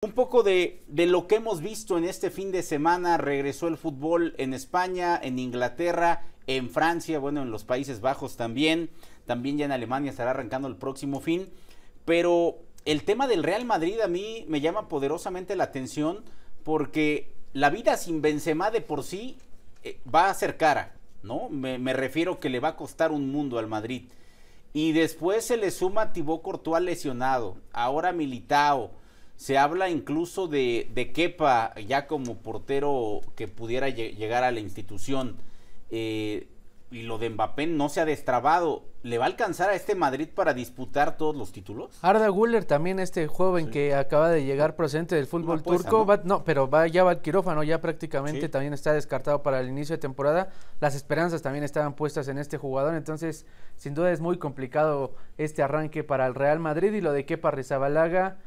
Un poco de, de, lo que hemos visto en este fin de semana, regresó el fútbol en España, en Inglaterra, en Francia, bueno, en los Países Bajos también, también ya en Alemania estará arrancando el próximo fin, pero el tema del Real Madrid a mí me llama poderosamente la atención porque la vida sin Benzema de por sí eh, va a ser cara, ¿no? Me, refiero que le va a costar un mundo al Madrid. Y después se le suma Thibaut al lesionado, ahora Militao, se habla incluso de, de Kepa ya como portero que pudiera llegar a la institución. Eh, y lo de Mbappé no se ha destrabado. ¿Le va a alcanzar a este Madrid para disputar todos los títulos? Arda Guller también, este joven que acaba de llegar procedente del fútbol turco, ¿no? pero ya va al quirófano, ya prácticamente también está descartado para el inicio de temporada. Las esperanzas también estaban puestas en este jugador, entonces sin duda es muy complicado este arranque para el Real Madrid y lo de Kepa Rizabalaga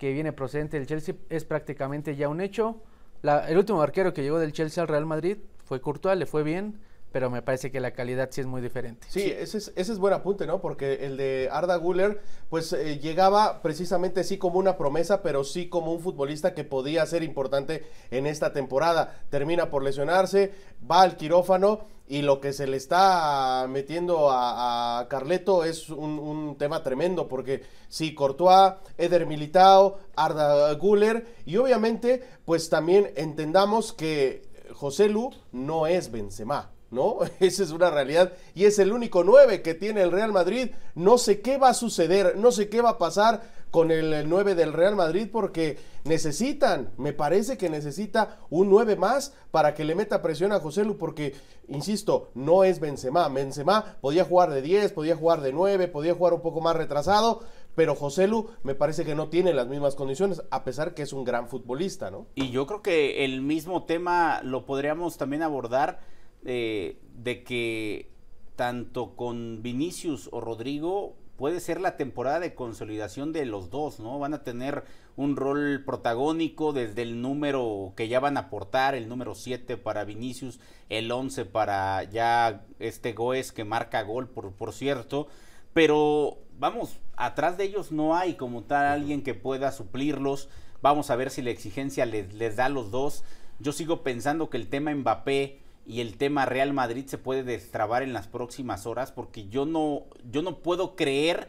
que viene procedente del Chelsea es prácticamente ya un hecho. el último arquero que llegó del Chelsea al Real Madrid fue Courtois, le fue bien pero me parece que la calidad sí es muy diferente. Sí, ese es, ese buen apunte, ¿no? Porque el de Arda Guller, pues eh, llegaba precisamente sí como una promesa, pero sí como un futbolista que podía ser importante en esta temporada. Termina por lesionarse, va al quirófano y lo que se le está metiendo a, Carleto es un, tema tremendo, porque sí, Courtois, Eder Militao, Arda Guller, y obviamente, pues también entendamos que José Lu no es Benzema. ¿no? Esa es una realidad. Y es el único 9 que tiene el Real Madrid. No sé qué va a suceder, no sé qué va a pasar con el 9 del Real Madrid porque necesitan, me parece que necesita un 9 más para que le meta presión a José Lu porque, insisto, no es Benzema. Benzema podía jugar de 10, podía jugar de 9, podía jugar un poco más retrasado, pero José Lu me parece que no tiene las mismas condiciones, a pesar que es un gran futbolista, ¿no? Y yo creo que el mismo tema lo podríamos también abordar eh, de que tanto con Vinicius o Rodrigo puede ser la temporada de consolidación de los dos, ¿no? Van a tener un rol protagónico desde el número que ya van a aportar, el número 7 para Vinicius, el 11 para ya este Goes que marca gol, por, cierto, pero vamos, atrás de ellos no hay como tal alguien que pueda suplirlos. Vamos a ver si la exigencia les, les da a los dos. Yo sigo pensando que el tema Mbappé y el tema Real Madrid se puede destrabar en las próximas horas porque yo no, yo no puedo creer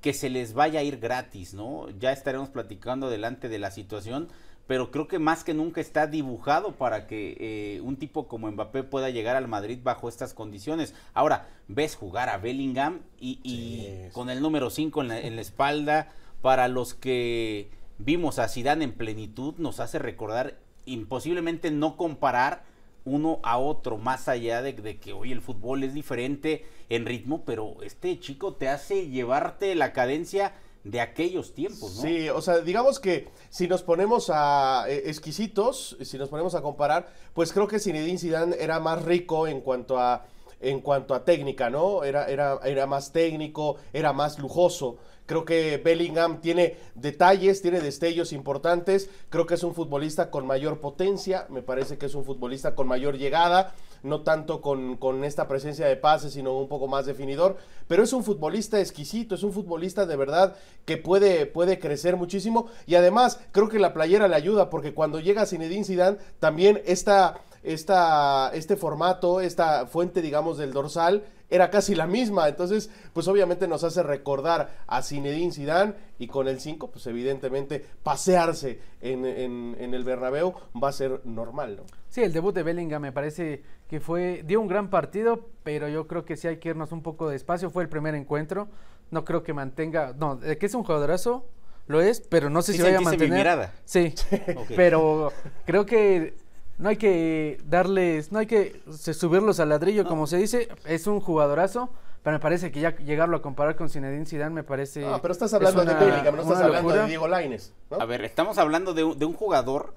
que se les vaya a ir gratis, ¿no? Ya estaremos platicando delante de la situación, pero creo que más que nunca está dibujado para que eh, un tipo como Mbappé pueda llegar al Madrid bajo estas condiciones. Ahora, ves jugar a Bellingham y, con el número 5 en, en la, espalda, para los que vimos a Zidane en plenitud, nos hace recordar, imposiblemente no comparar, uno a otro, más allá de, que hoy el fútbol es diferente en ritmo, pero este chico te hace llevarte la cadencia de aquellos tiempos, ¿no? Sí, o sea, digamos que si nos ponemos a eh, exquisitos, si nos ponemos a comparar, pues creo que Zinedine Zidane era más rico en cuanto a en cuanto a técnica, ¿no? Era, era, era más técnico, era más lujoso. Creo que Bellingham tiene detalles, tiene destellos importantes. Creo que es un futbolista con mayor potencia. Me parece que es un futbolista con mayor llegada. No tanto con, con, esta presencia de pases, sino un poco más definidor. Pero es un futbolista exquisito, es un futbolista de verdad que puede, puede crecer muchísimo. Y además, creo que la playera le ayuda, porque cuando llega Zinedine Zidane, también esta esta, este formato, esta fuente, digamos, del dorsal, era casi la misma. Entonces, pues obviamente nos hace recordar a Zinedine Zidane y con el 5, pues evidentemente pasearse en, el Bernabéu va a ser normal, ¿no? Sí, el debut de Bellingham me parece que fue, dio un gran partido, pero yo creo que sí hay que irnos un poco despacio. Fue el primer encuentro, no creo que mantenga, no, que es un jugadorazo, lo es, pero no sé si vaya a mantener. Sí, pero creo que no hay que darles, no hay que subirlos al ladrillo, como se dice, es un jugadorazo, pero me parece que ya llegarlo a comparar con Zinedine Zidane me parece... No, ah, pero estás hablando de Bellingham, no estás hablando de Diego Laines. A ver, estamos hablando de, un jugador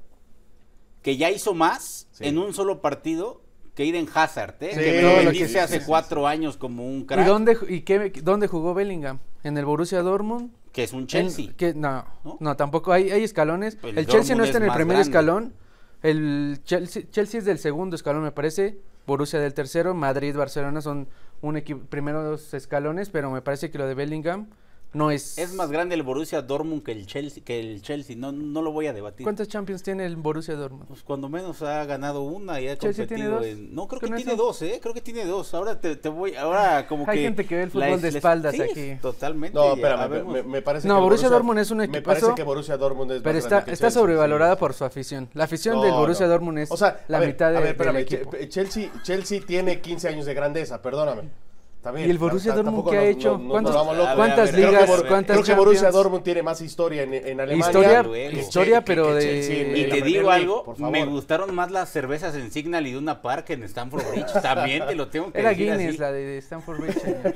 que ya hizo más en un solo partido que Eden Hazard, ¿eh? que lo hace cuatro años como un crack. ¿Y, dónde, dónde jugó Bellingham? ¿En el Borussia Dortmund? Que es un Chelsea. no, no, tampoco, hay, escalones. el, Chelsea no está en el primer escalón. El Chelsea, es del segundo escalón, me parece. Borussia del tercero. Madrid, Barcelona son un equipo primeros escalones, pero me parece que lo de Bellingham no es... Es más grande el Borussia Dortmund que el Chelsea, que el Chelsea. No, no lo voy a debatir. ¿Cuántas Champions tiene el Borussia Dortmund? Pues cuando menos ha ganado una y ha Chelsea competido tiene dos. En... No, creo que tiene dos, ¿eh? Creo que tiene dos. Ahora te, voy... Ahora como que... Hay gente que ve el fútbol de espaldas sí, aquí. totalmente. No, pero me, me, parece que Borussia, Dortmund es un equipo. Me parece que Borussia Dortmund es Pero está, está sobrevalorada por su afición. La afición del Borussia Dortmund es o sea, la mitad de, a ver, del equipo. Chelsea, Chelsea tiene 15 años de grandeza, perdóname y el Borussia Dortmund qué ha hecho, ¿cuántas ligas? Creo que, ¿cuántas creo que Borussia Dortmund tiene más historia en, en Alemania. Historia, historia pero de... y te digo algo, me gustaron más las cervezas en Signal y par Park en Stanford Bridge. También te lo tengo que Era decir Guinness la de Stanford Bridge.